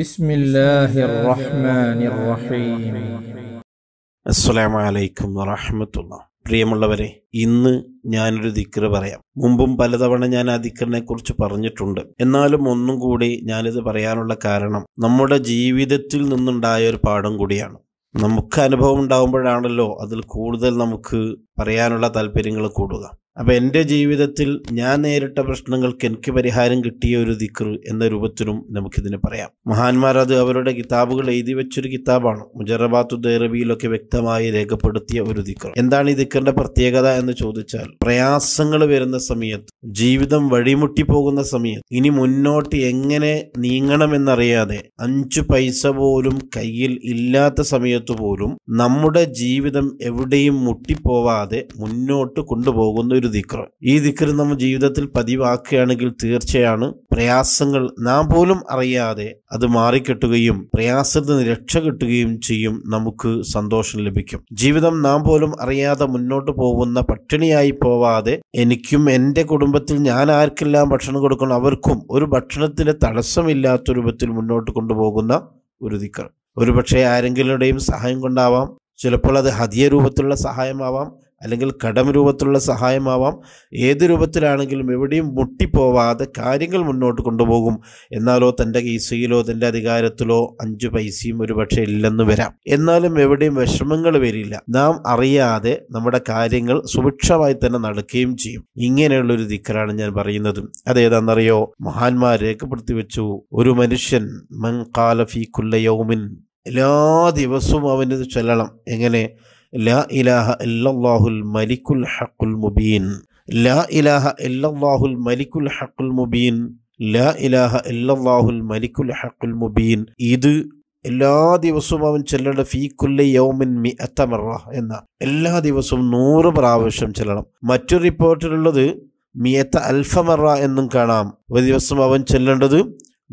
بسم الله الرحمن الرحيم السلام عليكم ورحمة الله പ്രിയമുള്ളവരെ ഇന്ന് ഞാനൊരു ദിക്റ് പറയാം മുമ്പും പലതവണ ഞാൻ ആ ദിക്റിനെ കുറിച്ച് പറഞ്ഞിട്ടുണ്ട് എന്നാലും ഒന്നും കൂടി ഞാനിത് പറയാനുള്ള കാരണം നമ്മുടെ ജീവിതത്തിൽ നിന്നുണ്ടായ ഒരു പാഠം കൂടിയാണ് നമുക്ക് അനുഭവം ഉണ്ടാകുമ്പോഴാണല്ലോ അതിൽ കൂടുതൽ നമുക്ക് പറയാനുള്ള താല്പര്യങ്ങൾ കൂടുക അപ്പോൾ എൻ്റെ ജീവിതത്തിൽ ഞാൻ നേരിട്ട പ്രശ്നങ്ങൾക്ക് എനിക്ക് പരിഹാരം കിട്ടിയ ഒരു ദിക്ർ എന്ന രൂപത്തിലും നമുക്കിതിനെ പറയാം മഹാന്മാർ അത് അവരുടെ കിതാബുകൾ എഴുതി വെച്ചൊരു കിതാബാണ് മുജറബാത്തു ദൈറബിയിലൊക്കെ വ്യക്തമായി രേഖപ്പെടുത്തിയ ഒരു ദിക്ർ എന്താണ് ഈ ദിക്കറിന്റെ പ്രത്യേകത എന്ന് ചോദിച്ചാൽ പ്രയാസങ്ങൾ വരുന്ന സമയത്ത് ജീവിതം വഴിമുട്ടി പോകുന്ന സമയത്ത് ഇനി മുന്നോട്ട് എങ്ങനെ നീങ്ങണമെന്നറിയാതെ അഞ്ചു പൈസ പോലും കയ്യിൽ ഇല്ലാത്ത സമയത്ത് പോലും നമ്മുടെ ജീവിതം എവിടെയും മുട്ടിപ്പോവാതെ കൂടാതെ മുന്നോട്ട് കൊണ്ടുപോകുന്ന ഒരു ദിക്കർ ഈ ദിക്കർ നമ്മൾ ജീവിതത്തിൽ പതിവാക്കുകയാണെങ്കിൽ തീർച്ചയാണ് പ്രയാസങ്ങൾ നാം പോലും അറിയാതെ അത് മാറിക്കെട്ടുകയും പ്രയാസത്തിൽ നിന്ന് രക്ഷ കിട്ടുകയും ചെയ്യും നമുക്ക് സന്തോഷം ലഭിക്കും ജീവിതം നാം പോലും അറിയാതെ മുന്നോട്ട് പോകുന്ന പട്ടിണിയായി പോവാതെ എനിക്കും എൻ്റെ കുടുംബത്തിൽ ഞാൻ ആർക്കെല്ലാം ഭക്ഷണം കൊടുക്കണം അവർക്കും ഒരു ഭക്ഷണത്തിൻ്റെ തടസ്സമില്ലാത്ത രൂപത്തിൽ മുന്നോട്ട് കൊണ്ടുപോകുന്ന ഒരു ദിക്കർ ഒരുപക്ഷെ ആരെങ്കിലുടെയും സഹായം കൊണ്ടാവാം ചിലപ്പോൾ അത് ഹതിയ രൂപത്തിലുള്ള സഹായമാവാം അല്ലെങ്കിൽ കടം രൂപത്തിലുള്ള സഹായമാവാം ഏത് രൂപത്തിലാണെങ്കിലും എവിടെയും മുട്ടിപ്പോവാതെ കാര്യങ്ങൾ മുന്നോട്ട് കൊണ്ടുപോകും എന്നാലോ തൻ്റെ കീസയിലോ തൻ്റെ അധികാരത്തിലോ അഞ്ച് പൈസയും പക്ഷേ ഇല്ലെന്ന് വരാം എന്നാലും എവിടെയും വിഷമങ്ങൾ വരില്ല നാം അറിയാതെ നമ്മുടെ കാര്യങ്ങൾ സുഭിക്ഷമായി തന്നെ നടക്കുകയും ചെയ്യും ഇങ്ങനെയുള്ളൊരു ദിക്കറാണ് ഞാൻ പറയുന്നത് അതേതാണെന്നറിയോ മഹാന്മാർ രേഖപ്പെടുത്തി വെച്ചു ഒരു മനുഷ്യൻ മൻ കുല്ലയോമിൻ എല്ലാ ദിവസവും അവനത് ചൊല്ലണം എങ്ങനെ ലാ ഇലാഹ ഇല്ലാഹുൽ മലിക്കുൽ ഹക്കുൽ മുബീൻ ലാ ഇലാഹ ഇല്ലാഹുൽ മലിക്കുൽ ഹക്കുൽ മുബീൻ ലാ ഇലാഹ ഇല്ലാഹുൽ മലിക്കുൽ ഹക്കുൽ മുബീൻ ഇത് എല്ലാ ദിവസവും അവൻ ചെല്ലേണ്ട ഫീക്കുല്ല യൗമിൻ മി അത്തമറ എന്ന എല്ലാ ദിവസവും നൂറ് പ്രാവശ്യം ചെല്ലണം മറ്റൊരു റിപ്പോർട്ടിലുള്ളത് മിയത്ത അൽഫമറ എന്നും കാണാം ഒരു ദിവസം അവൻ ചെല്ലേണ്ടത്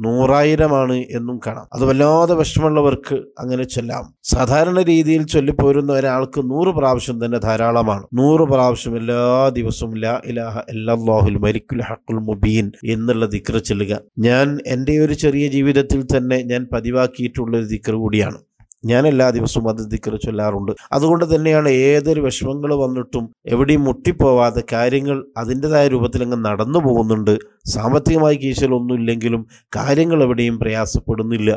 നൂറായിരമാണ് എന്നും കാണാം അത് വല്ലാതെ വിഷമമുള്ളവർക്ക് അങ്ങനെ ചൊല്ലാം സാധാരണ രീതിയിൽ ചൊല്ലിപ്പോരുന്ന ഒരാൾക്ക് നൂറ് പ്രാവശ്യം തന്നെ ധാരാളമാണ് നൂറ് പ്രാവശ്യം എല്ലാ ദിവസവും ലാ ഇലാഹ എല്ലാഹുൽ മരിക്കുൽ ഹക്കുൽ മുബീൻ എന്നുള്ള ദിക്ര ചൊല്ലുക ഞാൻ എൻ്റെ ഒരു ചെറിയ ജീവിതത്തിൽ തന്നെ ഞാൻ പതിവാക്കിയിട്ടുള്ള ഒരു ദിക്ര കൂടിയാണ് ഞാൻ എല്ലാ ദിവസവും അത് ദിക്കറ് ചൊല്ലാറുണ്ട് അതുകൊണ്ട് തന്നെയാണ് ഏതൊരു വിഷമങ്ങൾ വന്നിട്ടും എവിടെയും മുട്ടിപ്പോവാതെ കാര്യങ്ങൾ അതിൻ്റെതായ രൂപത്തിൽ അങ്ങ് നടന്നു പോകുന്നുണ്ട് സാമ്പത്തികമായി കീശലൊന്നും ഇല്ലെങ്കിലും കാര്യങ്ങൾ എവിടെയും പ്രയാസപ്പെടുന്നില്ല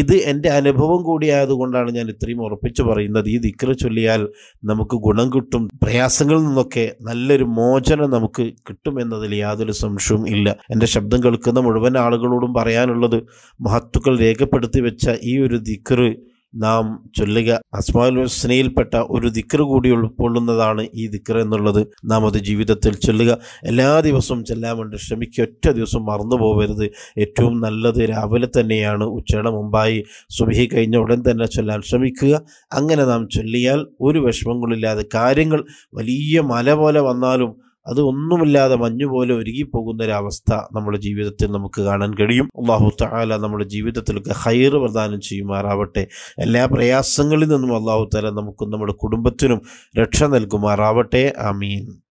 ഇത് എൻ്റെ അനുഭവം കൂടിയായതുകൊണ്ടാണ് ഞാൻ ഇത്രയും ഉറപ്പിച്ചു പറയുന്നത് ഈ ദിക്കറ് ചൊല്ലിയാൽ നമുക്ക് ഗുണം കിട്ടും പ്രയാസങ്ങളിൽ നിന്നൊക്കെ നല്ലൊരു മോചനം നമുക്ക് കിട്ടുമെന്നതിൽ യാതൊരു സംശയവും ഇല്ല എൻ്റെ ശബ്ദം കേൾക്കുന്ന മുഴുവൻ ആളുകളോടും പറയാനുള്ളത് മഹത്തുക്കൾ രേഖപ്പെടുത്തി വെച്ച ഈ ഒരു ദിക്കറ് നാം ചൊല്ലുക അസ്മാൽ ഹുസ്നയിൽപ്പെട്ട ഒരു ദിക്ർ കൂടി ഉൾക്കൊള്ളുന്നതാണ് ഈ ദിക്ർ എന്നുള്ളത് നാം അത് ജീവിതത്തിൽ ചൊല്ലുക എല്ലാ ദിവസവും ചെല്ലാൻ വേണ്ടി ശ്രമിക്കുക ഒറ്റ ദിവസം മറന്നു പോകരുത് ഏറ്റവും നല്ലത് രാവിലെ തന്നെയാണ് ഉച്ചയുടെ മുമ്പായി സുബിഹി കഴിഞ്ഞ ഉടൻ തന്നെ ചൊല്ലാൻ ശ്രമിക്കുക അങ്ങനെ നാം ചൊല്ലിയാൽ ഒരു വിഷമങ്ങളില്ലാതെ കാര്യങ്ങൾ വലിയ മല പോലെ വന്നാലും അത് ഒന്നുമില്ലാതെ മഞ്ഞുപോലെ ഒരുങ്ങിപ്പോകുന്ന ഒരവസ്ഥ നമ്മുടെ ജീവിതത്തിൽ നമുക്ക് കാണാൻ കഴിയും അള്ളാഹു താല നമ്മുടെ ജീവിതത്തിലൊക്കെ ഹൈർ പ്രദാനം ചെയ്യുമാറാവട്ടെ എല്ലാ പ്രയാസങ്ങളിൽ നിന്നും അള്ളാഹു താല നമുക്കും നമ്മുടെ കുടുംബത്തിനും രക്ഷ നൽകുമാറാവട്ടെ ആമീൻ